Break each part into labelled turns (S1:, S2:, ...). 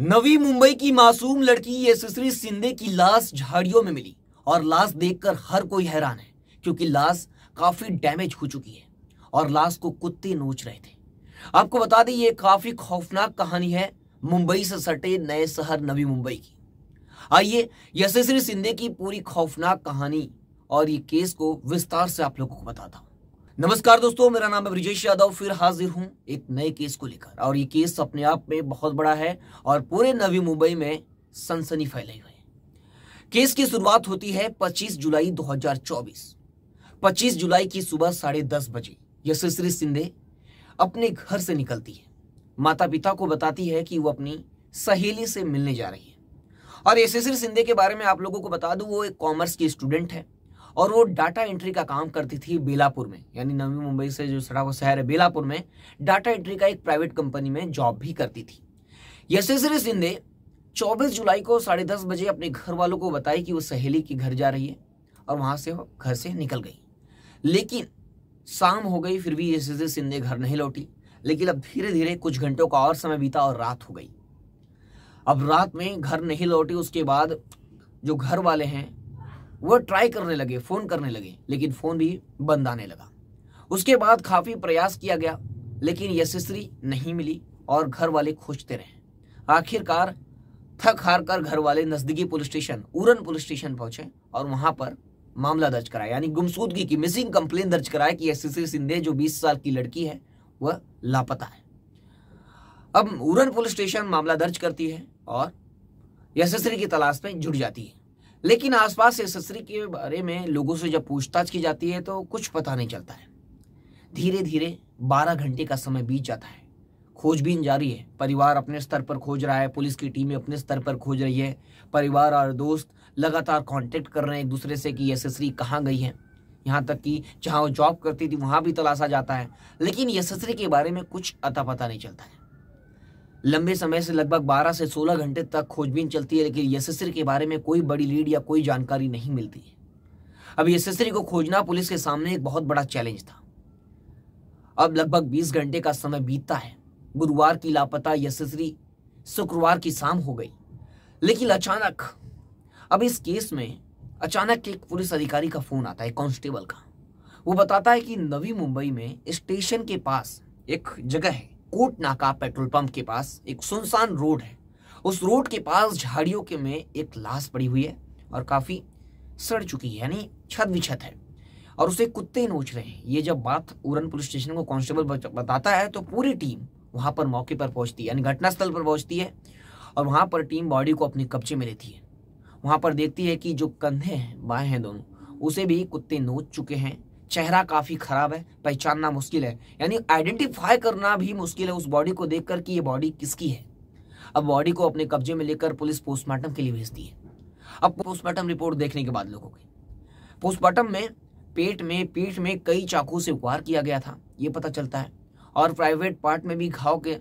S1: नवी मुंबई की मासूम लड़की यशस्वी सिंधे की लाश झाड़ियों में मिली और लाश देखकर हर कोई हैरान है क्योंकि लाश काफी डैमेज हो चुकी है और लाश को कुत्ते नोच रहे थे आपको बता दें ये काफी खौफनाक कहानी है मुंबई से सटे नए शहर नवी मुंबई की आइए यशस्वी सिंधे की पूरी खौफनाक कहानी और ये केस को विस्तार से आप लोगों को बताता हूँ नमस्कार दोस्तों मेरा नाम है ब्रिजेश यादव फिर हाजिर हूं एक नए केस को लेकर और ये केस अपने आप में बहुत बड़ा है और पूरे नवी मुंबई में सनसनी फैलाई हुई है केस की शुरुआत होती है 25 जुलाई 2024 25 जुलाई की सुबह साढ़े दस बजे यशस्वी सिंधे अपने घर से निकलती है माता पिता को बताती है कि वो अपनी सहेली से मिलने जा रही है और यशस्वी सिंधे के बारे में आप लोगों को बता दूं वो एक कॉमर्स की स्टूडेंट है और वो डाटा एंट्री का काम करती थी बेलापुर में यानी नवी मुंबई से जो सड़ा हुआ शहर है बेलापुर में डाटा एंट्री का एक प्राइवेट कंपनी में जॉब भी करती थी यशस्वी सिंधे 24 जुलाई को साढ़े दस बजे अपने घर वालों को बताई कि वो सहेली के घर जा रही है और वहाँ से वो घर से निकल गई लेकिन शाम हो गई फिर भी यशस्वी सिंधे घर नहीं लौटी लेकिन अब धीरे धीरे कुछ घंटों का और समय बीता और रात हो गई अब रात में घर नहीं लौटी उसके बाद जो घर वाले हैं वह ट्राई करने लगे फ़ोन करने लगे लेकिन फ़ोन भी बंद आने लगा उसके बाद काफ़ी प्रयास किया गया लेकिन यशस्वी नहीं मिली और घर वाले खोजते रहे आखिरकार थक हार कर घर वाले नज़दीकी police station Uran police station पहुंचे और वहां पर मामला दर्ज कराया यानी गुमसूदगी की मिसिंग कंप्लेन दर्ज कराया कि यशस्वी सिंधे जो 20 साल की लड़की है वह लापता है अब उरन पुलिस स्टेशन मामला दर्ज करती है और यशस्वी की तलाश में जुट जाती है लेकिन आसपास एसेसरी के बारे में लोगों से जब पूछताछ की जाती है तो कुछ पता नहीं चलता है धीरे धीरे बारह घंटे का समय बीत जाता है खोजबीन जारी है परिवार अपने स्तर पर खोज रहा है पुलिस की टीमें अपने स्तर पर खोज रही है परिवार और दोस्त लगातार कांटेक्ट कर रहे हैं एक दूसरे से कि यशस्वी कहाँ गई है यहाँ तक कि जहाँ वो जॉब करती थी वहाँ भी तलाशा जाता है लेकिन यशस्वी के बारे में कुछ अता पता नहीं चलता है लंबे समय से लगभग 12 से 16 घंटे तक खोजबीन चलती है लेकिन यशस्वी के बारे में कोई बड़ी लीड या कोई जानकारी नहीं मिलती अब यशस्वी को खोजना पुलिस के सामने एक बहुत बड़ा चैलेंज था अब लगभग 20 घंटे का समय बीतता है गुरुवार की लापता यशस्वी शुक्रवार की शाम हो गई लेकिन अचानक अब इस केस में अचानक एक पुलिस अधिकारी का फोन आता है कांस्टेबल का वो बताता है कि नवी मुंबई में स्टेशन के पास एक जगह है कोट नाका पेट्रोल पंप के पास एक सुनसान रोड है उस रोड के पास झाड़ियों के में एक लाश पड़ी हुई है और काफ़ी सड़ चुकी है यानी छत भी छत है और उसे कुत्ते नोच रहे हैं ये जब बात उरन पुलिस स्टेशन को कांस्टेबल बताता है तो पूरी टीम वहाँ पर मौके पर पहुंचती है यानी घटनास्थल पर पहुंचती है और वहाँ पर टीम बॉडी को अपने कब्जे में लेती है वहाँ पर देखती है कि जो कंधे हैं बाएँ हैं दोनों उसे भी कुत्ते नोच चुके हैं चेहरा काफ़ी ख़राब है पहचानना मुश्किल है यानी आइडेंटिफाई करना भी मुश्किल है उस बॉडी को देखकर कि ये बॉडी किसकी है अब बॉडी को अपने कब्जे में लेकर पुलिस पोस्टमार्टम के लिए भेजती है अब पोस्टमार्टम रिपोर्ट देखने के बाद लोगों की पोस्टमार्टम में पेट में पीठ में कई चाकू से उपहार किया गया था ये पता चलता है और प्राइवेट पार्ट में भी घाव के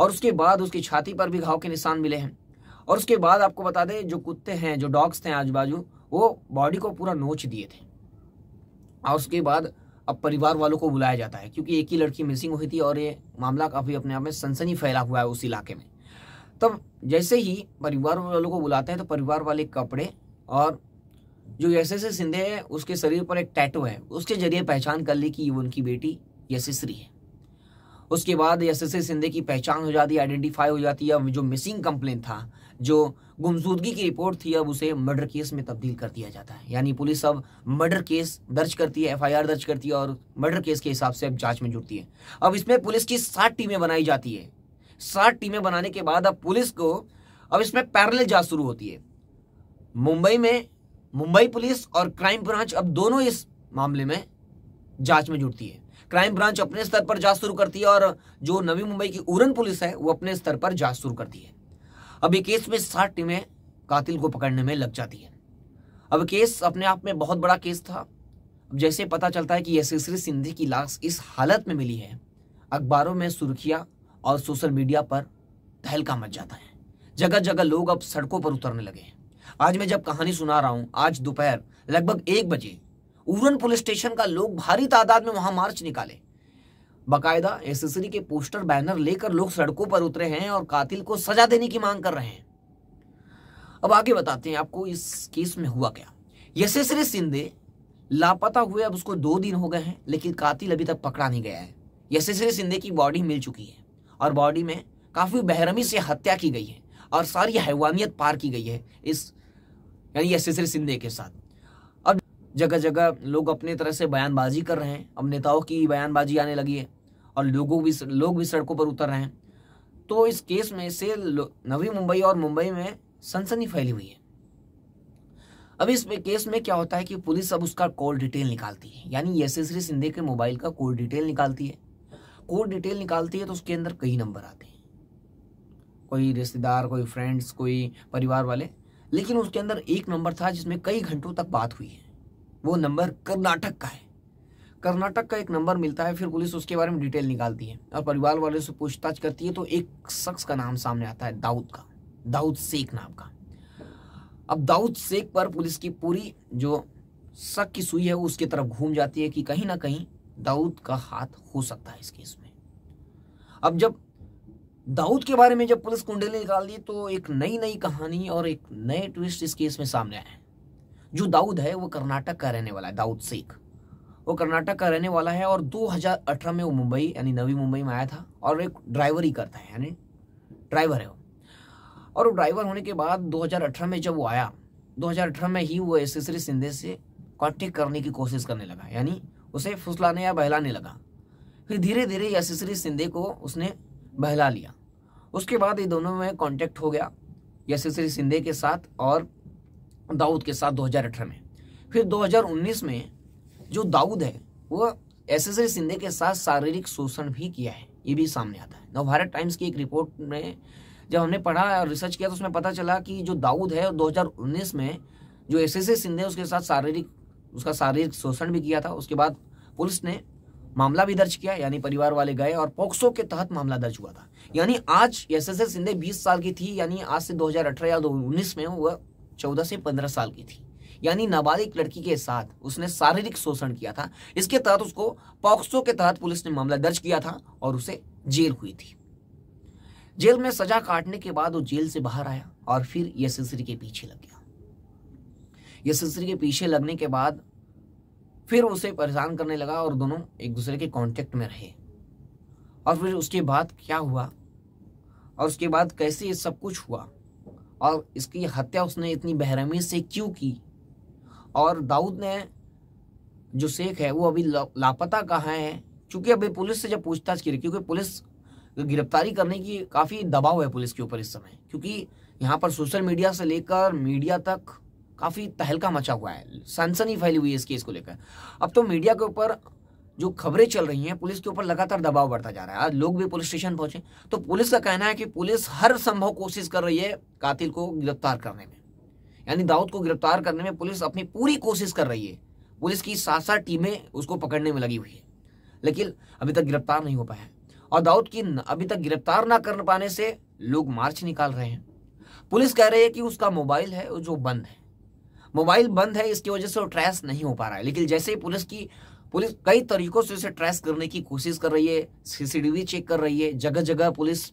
S1: और उसके बाद उसकी छाती पर भी घाव के निशान मिले हैं और उसके बाद आपको बता दें जो कुत्ते हैं जो डॉग्स थे आजू बाजू वो बॉडी को पूरा नोच दिए थे और उसके बाद अब परिवार वालों को बुलाया जाता है क्योंकि एक ही लड़की मिसिंग हुई थी और ये मामला काफ़ी अपने आप में सनसनी फैला हुआ है उस इलाके में तब जैसे ही परिवार वालों को बुलाते हैं तो परिवार वाले कपड़े और जो यशस्वी सिंधे है उसके शरीर पर एक टैटू है उसके जरिए पहचान कर ली कि ये उनकी बेटी यशश्री है उसके बाद एस एस सिंधे की पहचान हो जाती है आइडेंटिफाई हो जाती है अब जो मिसिंग कंप्लेन था जो गुमसूदगी की रिपोर्ट थी अब उसे मर्डर केस में तब्दील कर दिया जाता है यानी पुलिस अब मर्डर केस दर्ज करती है एफआईआर दर्ज करती है और मर्डर केस के हिसाब से अब जांच में जुड़ती है अब इसमें पुलिस की सात टीमें बनाई जाती है सात टीमें बनाने के बाद अब पुलिस को अब इसमें पैरल जांच शुरू होती है मुंबई में मुंबई पुलिस और क्राइम ब्रांच अब दोनों इस मामले में जांच में जुटती है क्राइम ब्रांच अपने स्तर पर जांच शुरू करती है और जो नवी मुंबई की उरन पुलिस है वो अपने स्तर पर जांच शुरू करती है अब ये केस में सात टीमें कातिल को पकड़ने में लग जाती है अब केस अपने आप में बहुत बड़ा केस था अब जैसे पता चलता है कि यशस्वी सिंधी की लाश इस हालत में मिली है अखबारों में सुर्खियां और सोशल मीडिया पर तहलका मच जाता है जगह जगह लोग अब सड़कों पर उतरने लगे हैं आज मैं जब कहानी सुना रहा हूं आज दोपहर लगभग एक बजे उरन पुलिस स्टेशन का लोग भारी तादाद में वहां मार्च निकाले बाकायदा एसेसरी के पोस्टर बैनर लेकर लोग सड़कों पर उतरे हैं और कातिल को सजा देने की मांग कर रहे हैं अब आगे बताते हैं आपको इस केस में हुआ क्या यशस्वी सिंधे लापता हुए अब उसको दो दिन हो गए हैं लेकिन कातिल अभी तक पकड़ा नहीं गया है यशस्वी सिंधे की बॉडी मिल चुकी है और बॉडी में काफ़ी बहरमी से हत्या की गई है और सारी हैवानियत पार की गई है इस यानी यशस्वी सिंधे के साथ जगह जगह लोग अपने तरह से बयानबाजी कर रहे हैं अब नेताओं की बयानबाजी आने लगी है और लोगों भी लोग भी सड़कों पर उतर रहे हैं तो इस केस में से नवी मुंबई और मुंबई में सनसनी फैली हुई है अब इस केस में क्या होता है कि पुलिस अब उसका कॉल डिटेल निकालती है यानी यशस्वी सिंधे के मोबाइल का कॉल डिटेल निकालती है कॉल डिटेल निकालती है तो उसके अंदर कई नंबर आते हैं कोई रिश्तेदार कोई फ्रेंड्स कोई परिवार वाले लेकिन उसके अंदर एक नंबर था जिसमें कई घंटों तक बात हुई है वो नंबर कर्नाटक का है कर्नाटक का एक नंबर मिलता है फिर पुलिस उसके बारे में डिटेल निकालती है और परिवार वाले से पूछताछ करती है तो एक शख्स का नाम सामने आता है दाऊद का दाऊद शेख नाम का अब दाऊद शेख पर पुलिस की पूरी जो शक की सुई है वो उसकी तरफ घूम जाती है कि कहीं ना कहीं दाऊद का हाथ हो सकता है इस केस में अब जब दाऊद के बारे में जब पुलिस कुंडली निकाल दी तो एक नई नई कहानी और एक नए ट्विस्ट इस केस में सामने आए जो दाऊद है वो कर्नाटक का रहने वाला है दाऊद सेख वो कर्नाटक का रहने वाला है और 2018 में वो मुंबई यानी नवी मुंबई में आया था और एक ड्राइवर ही करता है यानी ड्राइवर है वो और वो ड्राइवर होने के बाद 2018 में जब वो आया 2018 में ही वो एसेसरी सिंधे से कॉन्टेक्ट करने की कोशिश करने लगा यानी उसे फुसलाने या बहलाने लगा फिर धीरे धीरे यशस्वी सिंधे को उसने बहला लिया उसके बाद ये दोनों में कॉन्टेक्ट हो गया यशस्वी सिंधे के साथ और दाऊद के साथ दो में फिर 2019 में जो दाऊद है वह एस एस सिंधे के साथ शारीरिक शोषण भी किया है ये भी सामने आता है नव भारत टाइम्स की एक रिपोर्ट में जब हमने पढ़ा और रिसर्च किया तो उसमें पता चला कि जो दाऊद है 2019 में जो एस एस सिंधे उसके साथ शारीरिक उसका शारीरिक शोषण भी किया था उसके बाद पुलिस ने मामला भी दर्ज किया यानी परिवार वाले गए और पॉक्सो के तहत मामला दर्ज हुआ था यानी आज एस एस सिंधे 20 साल की थी यानी आज से 2018 या 2019 में वह चौदह से पंद्रह साल की थी यानी नाबालिग लड़की के साथ उसने शारीरिक शोषण किया था इसके तहत उसको पॉक्सो के तहत पुलिस ने मामला दर्ज किया था और उसे जेल हुई थी जेल में सजा काटने के बाद वो जेल से बाहर आया और फिर यशस्वी के पीछे लग गया यशस्वी के पीछे लगने के बाद फिर उसे परेशान करने लगा और दोनों एक दूसरे के कांटेक्ट में रहे और फिर उसके बाद क्या हुआ और उसके बाद कैसे ये सब कुछ हुआ और इसकी हत्या उसने इतनी बहरहमी से क्यों की और दाऊद ने जो शेख है वो अभी लापता कहाँ है क्योंकि अभी पुलिस से जब पूछताछ की क्योंकि पुलिस गिरफ्तारी करने की काफ़ी दबाव है पुलिस के ऊपर इस समय क्योंकि यहाँ पर सोशल मीडिया से लेकर मीडिया तक काफ़ी तहलका मचा हुआ है सनसनी फैली हुई है इस केस को लेकर अब तो मीडिया के ऊपर जो खबरें चल रही हैं पुलिस के ऊपर लगातार दबाव बढ़ता जा रहा है आज लोग भी पुलिस स्टेशन पहुंचे तो पुलिस का कहना है कि पुलिस हर संभव कोशिश कर रही है कातिल को गिरफ्तार करने में यानी दाऊद को गिरफ्तार करने में पुलिस अपनी पूरी कोशिश कर रही है पुलिस की सात सात टीमें उसको पकड़ने में लगी हुई है लेकिन अभी तक गिरफ्तार नहीं हो पाया है और दाऊद की अभी तक गिरफ्तार ना कर पाने से लोग मार्च निकाल रहे हैं पुलिस कह रही है कि उसका मोबाइल है जो बंद है मोबाइल बंद है इसकी वजह से वो ट्रेस नहीं हो पा रहा है लेकिन जैसे ही पुलिस की पुलिस कई तरीकों से उसे ट्रेस करने की कोशिश कर रही है सीसीटीवी चेक कर रही है जगह जगह पुलिस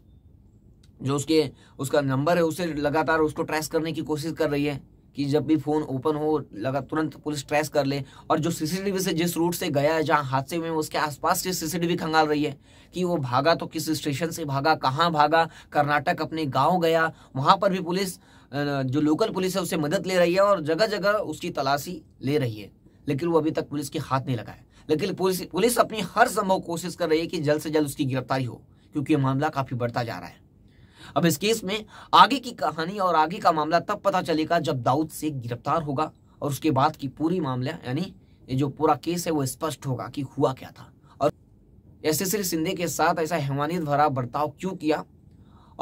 S1: जो उसके उसका नंबर है उसे लगातार उसको ट्रेस करने की कोशिश कर रही है कि जब भी फ़ोन ओपन हो लगा तुरंत पुलिस ट्रेस कर ले और जो सीसीटीवी से जिस रूट से गया है जहाँ हादसे में उसके आसपास से सीसीटीवी खंगाल रही है कि वो भागा तो किस स्टेशन से भागा कहाँ भागा कर्नाटक अपने गांव गया वहाँ पर भी पुलिस जो लोकल पुलिस है उसे मदद ले रही है और जगह जगह उसकी तलाशी ले रही है लेकिन वो अभी तक पुलिस के हाथ नहीं लगाए लेकिन पुलिस पुलिस अपनी हर संभव कोशिश कर रही है कि जल्द से जल्द उसकी गिरफ्तारी हो क्योंकि यह मामला काफी बढ़ता जा रहा है अब इस केस में आगे की कहानी और आगे का मामला तब पता चलेगा जब दाऊद से गिरफ्तार होगा और उसके बाद की पूरी मामला यानी ये जो पूरा केस है वो स्पष्ट होगा कि हुआ क्या था और श्री सिंधे के साथ ऐसा हैवानियत भरा बर्ताव क्यों किया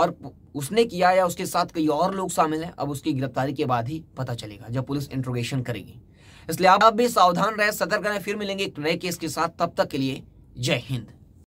S1: और उसने किया या उसके साथ कई और लोग शामिल हैं अब उसकी गिरफ्तारी के बाद ही पता चलेगा जब पुलिस इंट्रोगेशन करेगी इसलिए आप भी सावधान रहें सतर्क रहे फिर मिलेंगे एक नए केस के साथ तब तक के लिए जय हिंद